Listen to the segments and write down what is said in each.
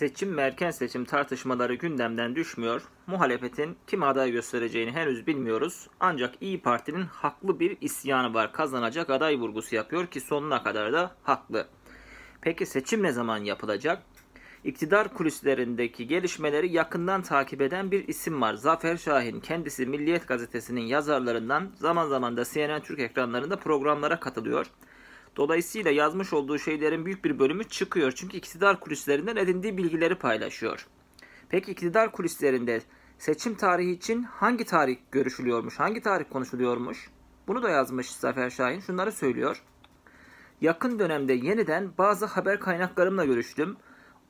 seçim merkez seçim tartışmaları gündemden düşmüyor. Muhalefetin kim aday göstereceğini henüz bilmiyoruz. Ancak İyi Parti'nin haklı bir isyanı var. Kazanacak aday vurgusu yapıyor ki sonuna kadar da haklı. Peki seçim ne zaman yapılacak? İktidar kulislerindeki gelişmeleri yakından takip eden bir isim var. Zafer Şahin kendisi Milliyet gazetesinin yazarlarından zaman zaman da CNN Türk ekranlarında programlara katılıyor. Dolayısıyla yazmış olduğu şeylerin büyük bir bölümü çıkıyor. Çünkü iktidar kulislerinden edindiği bilgileri paylaşıyor. Peki iktidar kulislerinde seçim tarihi için hangi tarih görüşülüyormuş, hangi tarih konuşuluyormuş? Bunu da yazmış Zafer Şahin. Şunları söylüyor. Yakın dönemde yeniden bazı haber kaynaklarımla görüştüm.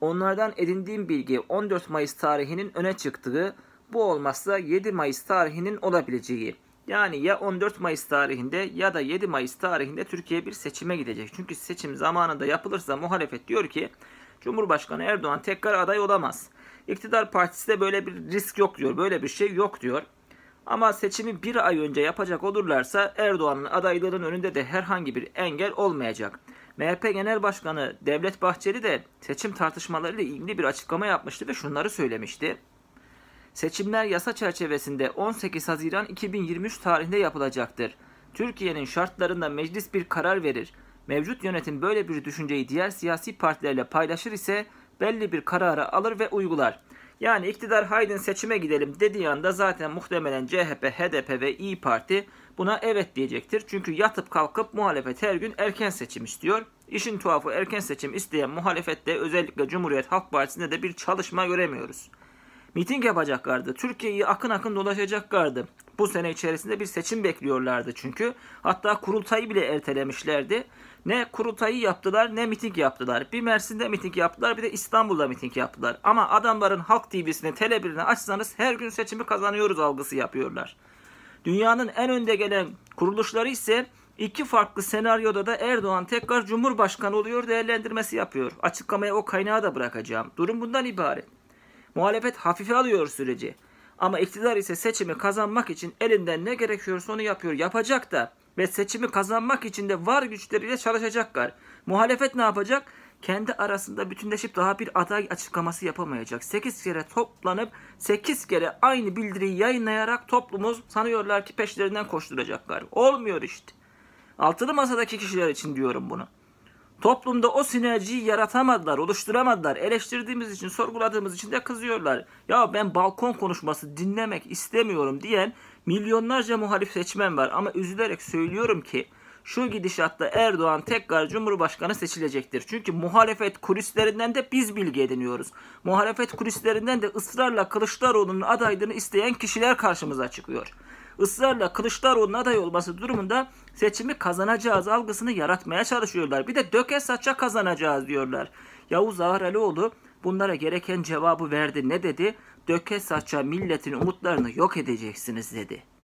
Onlardan edindiğim bilgi 14 Mayıs tarihinin öne çıktığı, bu olmazsa 7 Mayıs tarihinin olabileceği. Yani ya 14 Mayıs tarihinde ya da 7 Mayıs tarihinde Türkiye bir seçime gidecek. Çünkü seçim zamanında yapılırsa muhalefet diyor ki Cumhurbaşkanı Erdoğan tekrar aday olamaz. İktidar partisi de böyle bir risk yok diyor. Böyle bir şey yok diyor. Ama seçimi bir ay önce yapacak olurlarsa Erdoğan'ın adayların önünde de herhangi bir engel olmayacak. MHP Genel Başkanı Devlet Bahçeli de seçim tartışmalarıyla ilgili bir açıklama yapmıştı ve şunları söylemişti. Seçimler yasa çerçevesinde 18 Haziran 2023 tarihinde yapılacaktır. Türkiye'nin şartlarında meclis bir karar verir. Mevcut yönetim böyle bir düşünceyi diğer siyasi partilerle paylaşır ise belli bir kararı alır ve uygular. Yani iktidar haydin seçime gidelim dediği anda zaten muhtemelen CHP, HDP ve İyi Parti buna evet diyecektir. Çünkü yatıp kalkıp muhalefet her gün erken seçim istiyor. İşin tuhafı erken seçim isteyen muhalefette özellikle Cumhuriyet Halk Partisi'nde de bir çalışma göremiyoruz miting yapacaklardı. Türkiye'yi akın akın dolaşacaklardı. Bu sene içerisinde bir seçim bekliyorlardı çünkü. Hatta kurultayı bile ertelemişlerdi. Ne kurultayı yaptılar ne miting yaptılar. Bir Mersin'de miting yaptılar bir de İstanbul'da miting yaptılar. Ama adamların Halk TV'sini, tele açsanız her gün seçimi kazanıyoruz algısı yapıyorlar. Dünyanın en önde gelen kuruluşları ise iki farklı senaryoda da Erdoğan tekrar Cumhurbaşkanı oluyor değerlendirmesi yapıyor. Açıklamaya o kaynağı da bırakacağım. Durum bundan ibaret. Muhalefet hafife alıyor süreci. Ama iktidar ise seçimi kazanmak için elinden ne gerekiyorsa onu yapıyor. Yapacak da ve seçimi kazanmak için de var güçleriyle çalışacaklar. Muhalefet ne yapacak? Kendi arasında bütünleşip daha bir aday açıklaması yapamayacak. 8 kere toplanıp 8 kere aynı bildiriyi yayınlayarak toplumuz sanıyorlar ki peşlerinden koşturacaklar. Olmuyor işte. Altılı masadaki kişiler için diyorum bunu. Toplumda o sinerjiyi yaratamadılar, oluşturamadılar. Eleştirdiğimiz için, sorguladığımız için de kızıyorlar. Ya ben balkon konuşması dinlemek istemiyorum diyen milyonlarca muhalif seçmen var. Ama üzülerek söylüyorum ki şu gidişatta Erdoğan tekrar Cumhurbaşkanı seçilecektir. Çünkü muhalefet kulislerinden de biz bilgi ediniyoruz. Muhalefet kulislerinden de ısrarla Kılıçdaroğlu'nun adaylığını isteyen kişiler karşımıza çıkıyor ısrarla Kılıçdaroğlu'nun aday olması durumunda seçimi kazanacağız algısını yaratmaya çalışıyorlar. Bir de döke saça kazanacağız diyorlar. Yavuz Ağralioğlu bunlara gereken cevabı verdi. Ne dedi? Döke saça milletin umutlarını yok edeceksiniz dedi.